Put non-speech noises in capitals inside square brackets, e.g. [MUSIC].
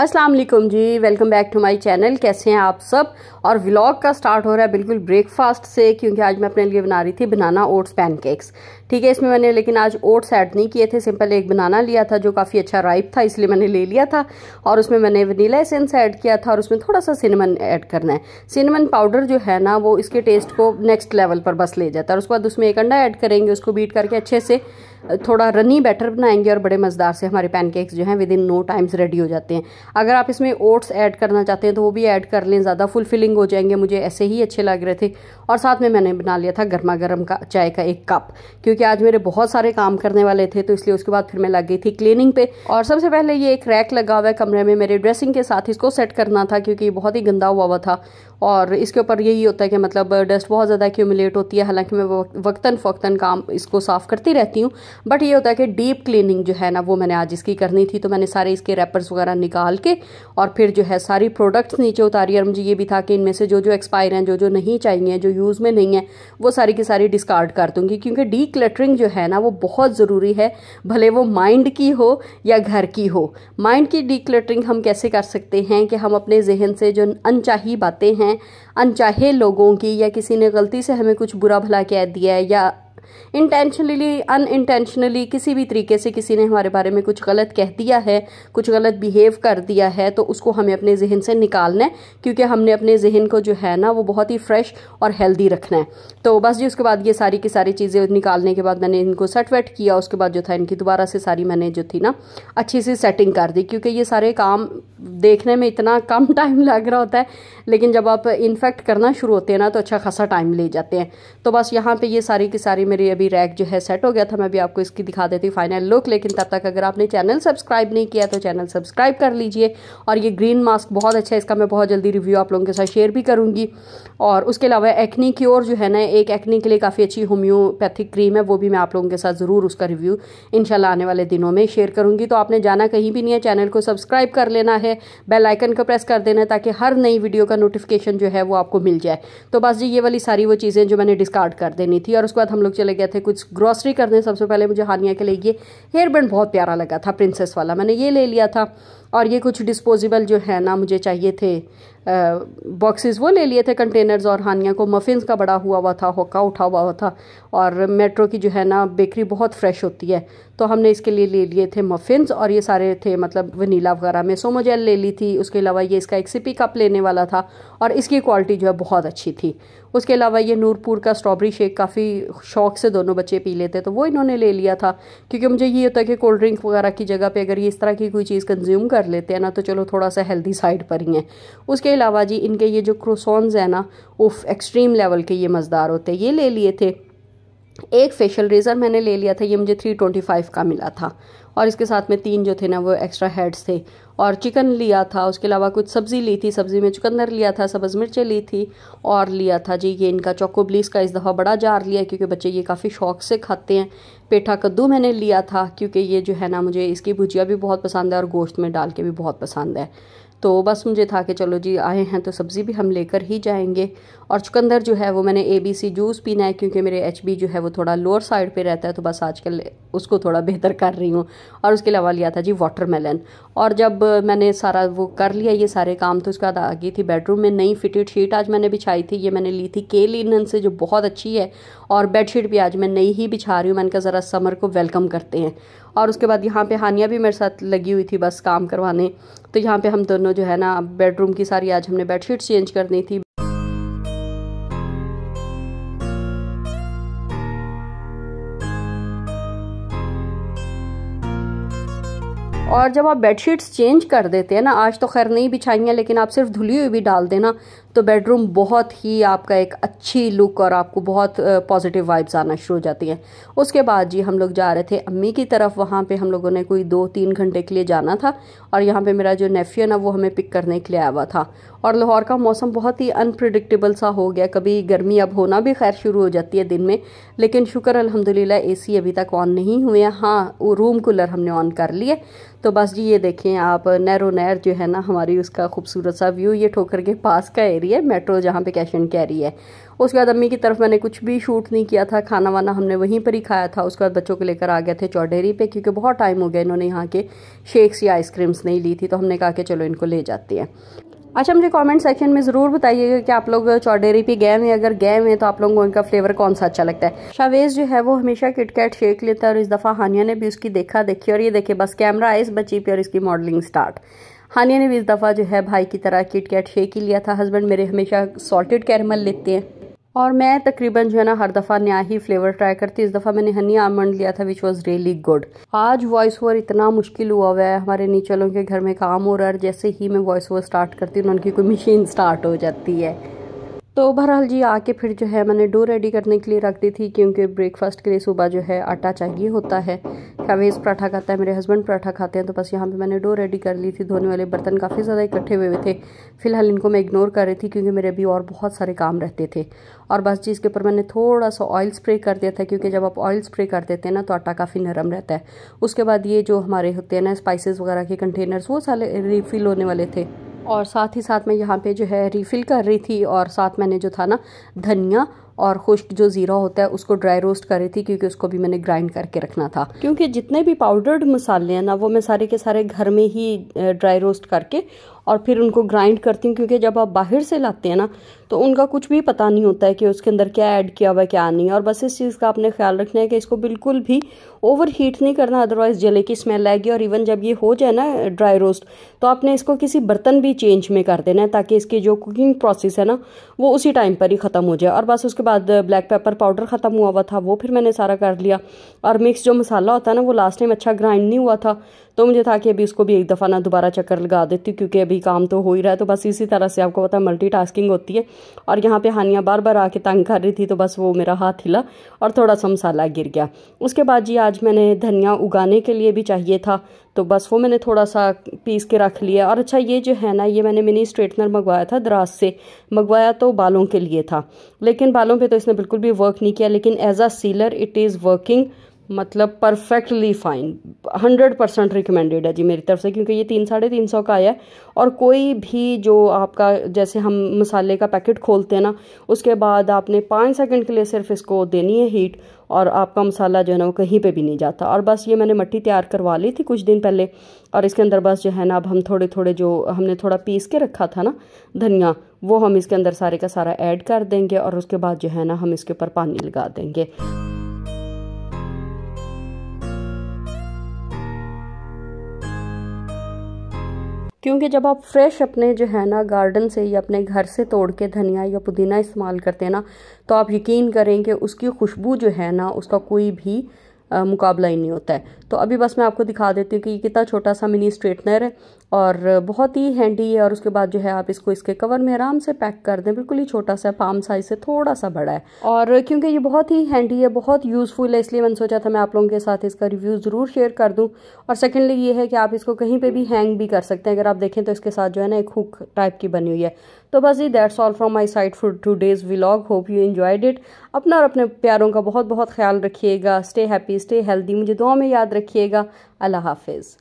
Aslam ji welcome back to my channel कैसे हैं आप सब और व्लॉग का स्टार्ट हो रहा है बिल्कुल ब्रेकफास्ट से क्योंकि आज मैं अपने लिए बना रही थी बनाना ओट्स पैनकेक्स ठीक है इसमें मैंने लेकिन आज ओट्स ऐड नहीं किए थे सिंपल एक बनाना लिया था जो काफ़ी अच्छा राइप था इसलिए मैंने ले लिया था और उसमें मैंने वनीला एसेंस ऐड किया था और उसमें थोड़ा सा सिनेमन ऐड करना है सिनेमन पाउडर जो है ना वो इसके टेस्ट को नेक्स्ट लेवल पर बस ले जाता है और उसके बाद उसमें एक अंडा ऐड करेंगे उसको बीट करके अच्छे से थोड़ा रनी बैटर बनाएंगे और बड़े मज़ेदार से हमारे पैनकेक्स जो हैं within no times ready हो जाते हैं अगर आप इसमें ओट्स ऐड करना चाहते हैं तो वो भी ऐड कर लें ज़्यादा फुलफिलिंग हो जाएंगे मुझे ऐसे ही अच्छे लग रहे थे और साथ में मैंने बना लिया था गर्मा गर्म का चाय का एक कप क्योंकि आज मेरे बहुत सारे काम करने वाले थे तो इसलिए उसके बाद फिर मैं लग गई थी क्लीनिंग पे और सबसे पहले ये एक रैक लगा हुआ है कमरे में मेरे ड्रेसिंग के साथ इसको सेट करना था क्योंकि बहुत ही गंदा हुआ हुआ था और इसके ऊपर यही होता है कि मतलब डस्ट बहुत ज़्यादा क्यूमुलेट होती है हालांकि मैं वक्ता फ़क्ता काम इसको साफ़ करती रहती हूँ बट ये होता है कि डीप क्लीनिंग जो है ना वो मैंने आज इसकी करनी थी तो मैंने सारे इसके रैपर्स वगैरह निकाल संभाल के और फिर जो है सारी प्रोडक्ट्स नीचे उतारी और मुझे ये भी था कि इनमें से जो जो एक्सपायर हैं जो जो नहीं चाहिए जो यूज़ में नहीं है वो सारी की सारी डिस्कार्ड कर दूँगी क्योंकि डी क्लेटरिंग जो है ना वो बहुत ज़रूरी है भले वो माइंड की हो या घर की हो माइंड की डी क्लेटरिंग हम कैसे कर सकते हैं कि हम अपने जहन से जो अनचाही बातें हैं अनचाहे लोगों की या किसी ने गलती से हमें कुछ बुरा भला कह दिया है या इंटेंशनली अनइंटेंशनली किसी भी तरीके से किसी ने हमारे बारे में कुछ गलत कह दिया है कुछ गलत बिहेव कर दिया है तो उसको हमें अपने जहन से निकालना है क्योंकि हमने अपने जहन को जो है ना वो बहुत ही फ्रेश और हेल्दी रखना है तो बस जी उसके बाद ये सारी की सारी चीज़ें निकालने के बाद मैंने इनको सेट वेट किया उसके बाद जो था इनकी दोबारा से सारी मैंने जो थी ना अच्छी सी सेटिंग कर दी क्योंकि ये सारे काम देखने में इतना कम टाइम [LAUGHS] लग रहा होता है लेकिन जब आप इन्फेक्ट करना शुरू होते हैं ना तो अच्छा खासा टाइम ले जाते हैं तो बस यहाँ पर ये सारी की सारी मेरी अभी रैक जो है सेट हो गया था मैं भी आपको इसकी दिखा देती हूँ फाइनल लुक लेकिन तब तक अगर आपने चैनल सब्सक्राइब नहीं किया तो चैनल सब्सक्राइब कर लीजिए और ये ग्रीन मास्क बहुत अच्छा है इसका मैं बहुत जल्दी रिव्यू आप लोगों के साथ शेयर भी करूँगी और उसके अलावा एक्नी की ओर जो है ना एक एक्नी के लिए काफ़ी अच्छी होम्योपैथिक क्रीम है वो भी मैं आप लोगों के साथ ज़रूर उसका रिव्यू इन आने वाले दिनों में शेयर करूँगी तो आपने जाना कहीं भी नहीं है चैनल को सब्सक्राइब कर लेना है बेल आइकन को प्रेस कर देना है ताकि हर नई वीडियो का नोटिफिकेशन जो है वो आपको मिल जाए तो बस जी ये वाली सारी वो चीज़ें जो मैंने डिस्कार्ड कर देनी थी और उसके बाद हम लोग चले गए थे कुछ ग्रॉसरी करने सबसे पहले मुझे हानिया के लिए ये हेयर बैंड बहुत प्यारा लगा था प्रिंसेस वाला मैंने ये ले लिया था और ये कुछ डिस्पोजेबल जो है ना मुझे चाहिए थे बॉक्सेस वो ले लिए थे कंटेनर्स और हानिया को मफिन्स का बड़ा हुआ हुआ था होका उठा हुआ हुआ था और मेट्रो की जो है ना बेकरी बहुत फ्रेश होती है तो हमने इसके लिए ले लिए थे मफिन्स और ये सारे थे मतलब वनीला वगैरह में जेल ले ली थी उसके अलावा ये इसका एक सिपी कप लेने वाला था और इसकी क्वालिटी जो है बहुत अच्छी थी उसके अलावा ये नूरपुर का स्ट्रॉबेरी शेक काफ़ी शौक से दोनों बच्चे पी लेते तो वो इन्होंने ले लिया था क्योंकि मुझे ये होता है कि कोल्ड ड्रिंक वगैरह की जगह पर अगर ये इस तरह की कोई चीज़ कंज्यूम कर कर लेते हैं ना तो चलो थोड़ा सा हेल्दी साइड पर ही हैं उसके अलावा जी इनके ये जो क्रोसॉन्स हैं ना उफ एक्सट्रीम लेवल के ये मजदार होते हैं ये ले लिए थे एक फेशियल रेज़र मैंने ले लिया था ये मुझे थ्री ट्वेंटी फाइव का मिला था और इसके साथ में तीन जो थे ना वो एक्स्ट्रा हेड्स थे और चिकन लिया था उसके अलावा कुछ सब्ज़ी ली थी सब्ज़ी में चुकंदर लिया था सब्ज़ मिर्चें ली थी और लिया था जी ये इनका चौको का इस दफ़ा बड़ा जार लिया क्योंकि बच्चे ये काफ़ी शौक से खाते हैं पेठा कद्दू मैंने लिया था क्योंकि ये जो है ना मुझे इसकी भुजिया भी बहुत पसंद है और गोश्त में डाल के भी बहुत पसंद है तो बस मुझे था कि चलो जी आए हैं तो सब्ज़ी भी हम लेकर ही जाएंगे और चुकंदर जो है वो मैंने ए बी सी जूस पीना है क्योंकि मेरे एच बी जो है वो थोड़ा लोअर साइड पे रहता है तो बस आजकल उसको थोड़ा बेहतर कर रही हूँ और उसके अलावा लिया था जी वाटरमेलन और जब मैंने सारा वो कर लिया ये सारे काम तो उसके बाद आ गई थी बेडरूम में नई फिटेड शीट आज मैंने बिछाई थी ये मैंने ली थी के लिनन से जो बहुत अच्छी है और शीट भी आज मैं नई ही बिछा रही हूँ मैंने कहा ज़रा समर को वेलकम करते हैं और उसके बाद यहाँ पे हानिया भी मेरे साथ लगी हुई थी बस काम करवाने तो यहाँ पे हम दोनों जो है ना बेडरूम की सारी आज हमने बेडशीट चेंज करनी थी और जब आप बेडशीट्स चेंज कर देते हैं ना आज तो खैर नहीं बिछाई हैं लेकिन आप सिर्फ धुली हुई भी डाल देना तो बेडरूम बहुत ही आपका एक अच्छी लुक और आपको बहुत पॉजिटिव वाइब्स आना शुरू हो जाती हैं उसके बाद जी हम लोग जा रहे थे अम्मी की तरफ वहाँ पे हम लोगों ने कोई दो तीन घंटे के लिए जाना था और यहाँ पे मेरा जो नेफ्यू है ना वो हमें पिक करने के लिए आया हुआ था और लाहौर का मौसम बहुत ही अनप्रडिक्टेबल सा हो गया कभी गर्मी अब होना भी खैर शुरू हो जाती है दिन में लेकिन शुक्र अलहमदिल्ला सी अभी तक ऑन नहीं हुए हैं हाँ रूम कूलर हमने ऑन कर लिए तो बस जी ये देखें आप नैरो नैर जो है ना हमारी उसका खूबसूरत सा व्यू ये ठोकर के पास का रही है मेट्रो जहाँ पे कैश एंड कैरी है उसके बाद अम्मी की तरफ मैंने कुछ भी शूट नहीं किया था खाना वाना हमने वहीं पर ही खाया था उसके बाद बच्चों को लेकर आ गए थे चौडेरी पे क्योंकि बहुत टाइम हो गया इन्होंने यहाँ के शेक्स या आइसक्रीम्स नहीं ली थी तो हमने कहा कि चलो इनको ले जाते हैं अच्छा मुझे कमेंट सेक्शन में ज़रूर बताइएगा कि आप लोग चौडेरी पे गए हुए अगर गए हुए तो आप लोगों को इनका फ्लेवर कौन सा अच्छा लगता है शावेज जो है वो हमेशा किटकैट शेक लेता है और इस दफ़ा हानिया ने भी उसकी देखा देखी और ये देखे बस कैमरा इस बच्ची पे और इसकी मॉडलिंग स्टार्ट हानिया ने भी इस दफ़ा जो है भाई की तरह किट कैट शेक ही लिया था हस्बैंड मेरे हमेशा सॉल्टेड कैरमल लेते हैं और मैं तकरीबन जो है ना हर दफ़ा नया ही फ्लेवर ट्राई करती इस दफ़ा मैंने हनी आमंड लिया था विच वॉज़ रियली गुड आज वॉइस ओवर इतना मुश्किल हुआ हुआ है हमारे नीचे के घर में काम हो रहा है जैसे ही मैं वॉइस ओवर स्टार्ट करती हूँ उनकी कोई मशीन स्टार्ट हो जाती है तो बहरहाल जी आके फिर जो है मैंने डो रेडी करने के लिए रख दी थी क्योंकि ब्रेकफास्ट के लिए सुबह जो है आटा चाहिए होता है हवेज़ पराठा खाता है मेरे हस्बैंड पराठा खाते हैं तो बस यहाँ पे मैंने डो रेडी कर ली थी धोने वाले बर्तन काफ़ी ज़्यादा इकट्ठे हुए हुए थे फिलहाल इनको मैं इग्नोर कर रही थी क्योंकि मेरे अभी और बहुत सारे काम रहते थे और बस जी इसके ऊपर मैंने थोड़ा सा ऑयल स्प्रे कर दिया था क्योंकि जब आप ऑयल स्प्रे कर देते हैं ना तो आटा काफ़ी नरम रहता है उसके बाद ये जो हमारे होते हैं ना स्पाइसिस वगैरह के कंटेनर्स वो सारे रिफ़िल होने वाले थे और साथ ही साथ मैं यहाँ पे जो है रीफ़िल कर रही थी और साथ मैंने जो था ना धनिया और खुश्क जो ज़ीरा होता है उसको ड्राई रोस्ट कर रही थी क्योंकि उसको भी मैंने ग्राइंड करके रखना था क्योंकि जितने भी पाउडर्ड मसाले हैं ना वो मैं सारे के सारे घर में ही ड्राई रोस्ट करके और फिर उनको ग्राइंड करती हूँ क्योंकि जब आप बाहर से लाते हैं ना तो उनका कुछ भी पता नहीं होता है कि उसके अंदर क्या ऐड किया हुआ है क्या नहीं और बस इस चीज़ का आपने ख्याल रखना है कि इसको बिल्कुल भी ओवर हीट नहीं करना अदरवाइज़ जले की स्मेल आएगी और इवन जब ये हो जाए ना ड्राई रोस्ट तो आपने इसको किसी बर्तन भी चेंज में कर देना है ताकि इसकी जो कुकिंग प्रोसेस है ना वो उसी टाइम पर ही ख़त्म हो जाए और बस उसके बाद बाद ब्लैक पेपर पाउडर ख़त्म हुआ हुआ था वो फिर मैंने सारा कर लिया और मिक्स जो मसाला होता है ना वो लास्ट टाइम अच्छा ग्राइंड नहीं हुआ था तो मुझे था कि अभी उसको भी एक दफ़ा ना दोबारा चक्कर लगा देती हूँ क्योंकि अभी काम तो हो ही रहा है तो बस इसी तरह से आपको पता है मल्टी होती है और यहाँ पर हानिया बार बार आके तंग कर रही थी तो बस वो मेरा हाथ हिला और थोड़ा सा मसाला गिर गया उसके बाद जी आज मैंने धनिया उगाने के लिए भी चाहिए था तो बस वो मैंने थोड़ा सा पीस के रख लिया और अच्छा ये जो है ना ये मैंने मिनी स्ट्रेटनर मंगवाया था दराज से मंगवाया तो बालों के लिए था लेकिन बालों पे तो इसने बिल्कुल भी वर्क नहीं किया लेकिन as a sealer it is working मतलब perfectly fine hundred percent recommended है जी मेरी तरफ से क्योंकि ये तीन साढ़े तीन सौ का आया है और कोई भी जो आपका जैसे हम मसाले का पैकेट खोलते हैं ना उसके बाद आपने पाँच सेकंड के लिए सिर्फ इसको देनी है हीट और आपका मसाला जो है ना वो कहीं पे भी नहीं जाता और बस ये मैंने मट्टी तैयार करवा ली थी कुछ दिन पहले और इसके अंदर बस जो है ना अब हम थोड़े थोड़े जो हमने थोड़ा पीस के रखा था ना धनिया वो हम इसके अंदर सारे का सारा ऐड कर देंगे और उसके बाद जो है ना हम इसके ऊपर पानी लगा देंगे क्योंकि जब आप फ्रेश अपने जो है ना गार्डन से या अपने घर से तोड़ के धनिया या पुदीना इस्तेमाल करते हैं ना तो आप यकीन करें कि उसकी खुशबू जो है ना उसका कोई भी आ, मुकाबला ही नहीं होता है तो अभी बस मैं आपको दिखा देती हूँ कि ये कितना छोटा सा मिनी स्ट्रेटनर है और बहुत ही हैंडी है और उसके बाद जो है आप इसको इसके कवर में आराम से पैक कर दें बिल्कुल ही छोटा सा पाम साइज से थोड़ा सा बड़ा है और क्योंकि ये बहुत ही हैंडी है बहुत यूज़फुल है इसलिए मैंने सोचा था मैं आप लोगों के साथ इसका रिव्यू ज़रूर शेयर कर दूँ और सेकेंडली ये है कि आप इसको कहीं पर भी हैंग भी कर सकते हैं अगर आप देखें तो इसके साथ जो है ना एक हुक टाइप की बनी हुई है तो बस ये that's all from my side for two days vlog hope you enjoyed it अपना और अपने प्यारों का बहुत बहुत ख्याल रखिएगा स्टे हैप्पी स्टे हेल्दी मुझे दो में याद रख रखिएगा अल्लाह हाफिज़